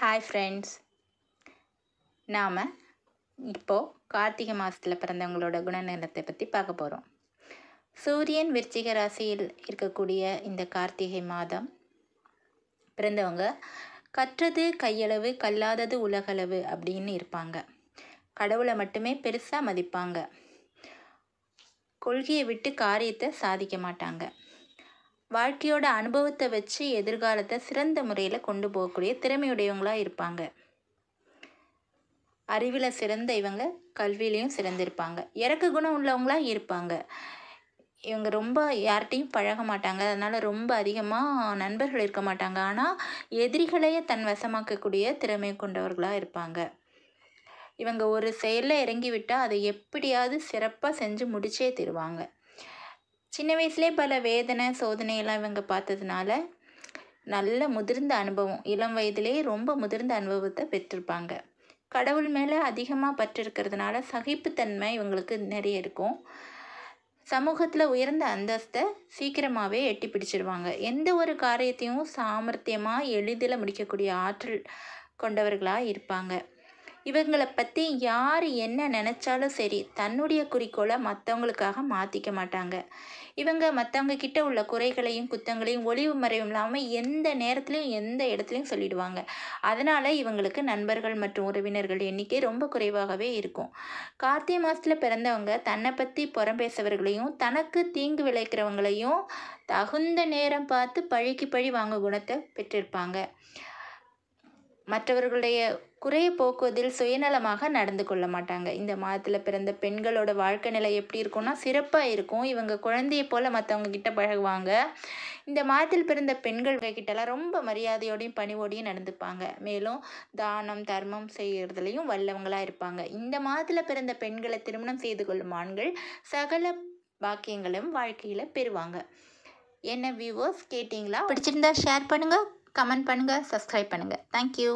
hi friends நாம் இப்போது கார்த்திகை மாதத்தில் பிறந்தவங்களோட குணநலத்தை பற்றி பார்க்க போகிறோம் சூரியன் விருச்சிக ராசியில் இருக்கக்கூடிய இந்த கார்த்திகை மாதம் பிறந்தவங்க கற்றது கையளவு கல்லாதது உலகளவு அப்படின்னு இருப்பாங்க கடவுளை மட்டுமே பெருசாக மதிப்பாங்க கொள்கையை விட்டு காரியத்தை சாதிக்க மாட்டாங்க வாழ்க்கையோட அனுபவத்தை வச்சு எதிர்காலத்தை சிறந்த முறையில் கொண்டு போகக்கூடிய திறமையுடையவங்களாக இருப்பாங்க அறிவில் சிறந்த இவங்க கல்வியிலையும் சிறந்திருப்பாங்க இறக்கு குணம் உள்ளவங்களாக இருப்பாங்க இவங்க ரொம்ப யார்கிட்டையும் பழக மாட்டாங்க அதனால் ரொம்ப அதிகமாக நண்பர்கள் இருக்க மாட்டாங்க ஆனால் எதிரிகளையே தன் வசமாக்கக்கூடிய திறமை கொண்டவர்களாக இருப்பாங்க இவங்க ஒரு செயலில் இறங்கிவிட்டால் அதை எப்படியாவது சிறப்பாக செஞ்சு முடிச்சே தருவாங்க சின்ன வயசுலே பல வேதனை சோதனையெல்லாம் இவங்க பார்த்ததுனால நல்ல முதிர்ந்த அனுபவம் இளம் வயதிலேயே ரொம்ப முதிர்ந்த அனுபவத்தை பெற்றிருப்பாங்க கடவுள் மேலே அதிகமாக பற்றிருக்கிறதுனால சகிப்புத்தன்மை இவங்களுக்கு நிறைய இருக்கும் சமூகத்தில் உயர்ந்த அந்தஸ்தை சீக்கிரமாகவே எட்டி பிடிச்சிருவாங்க எந்த ஒரு காரியத்தையும் சாமர்த்தியமாக எளிதில் முடிக்கக்கூடிய ஆற்றல் கொண்டவர்களாக இருப்பாங்க இவங்களை பற்றி யார் என்ன நினச்சாலும் சரி தன்னுடைய குறிக்கோளை மற்றவங்களுக்காக மாற்றிக்க மாட்டாங்க இவங்க மற்றவங்க கிட்ட உள்ள குறைகளையும் குத்தங்களையும் ஒளிவு மறைவும் இல்லாமல் எந்த நேரத்துலையும் எந்த இடத்துலையும் சொல்லிடுவாங்க அதனால் இவங்களுக்கு நண்பர்கள் மற்றும் உறவினர்கள் எண்ணிக்கை ரொம்ப குறைவாகவே இருக்கும் கார்த்திகை மாதத்தில் பிறந்தவங்க தன்னை பற்றி புறம் பேசவர்களையும் தனக்கு தீங்கு விளைக்கிறவங்களையும் தகுந்த நேரம் பார்த்து பழிக்கு பழி வாங்க குணத்தை பெற்றிருப்பாங்க மற்றவர்களுடைய குறைய போக்குவதில் சுயநலமாக நடந்து கொள்ள மாட்டாங்க இந்த மாதத்தில் பிறந்த பெண்களோட வாழ்க்கை நிலை எப்படி இருக்கும்னா சிறப்பாக இருக்கும் இவங்க குழந்தையை போல் மற்றவங்க கிட்ட பழகுவாங்க இந்த மாதத்தில் பிறந்த பெண்கள் கிட்டலாம் ரொம்ப மரியாதையோடையும் பணிவோடையும் நடந்துப்பாங்க மேலும் தானம் தர்மம் செய்கிறதுலையும் வல்லவங்களாக இருப்பாங்க இந்த மாதத்தில் பிறந்த பெண்களை திருமணம் செய்து கொள்ளும் ஆண்கள் சகல பாக்கியங்களும் வாழ்க்கையில் பெறுவாங்க என்ன வியூவர்ஸ் கேட்டிங்களா பிடிச்சிருந்தா ஷேர் பண்ணுங்கள் கமெண்ட் பண்ணுங்கள் சப்ஸ்கிரைப் பண்ணுங்கள் தேங்க்யூ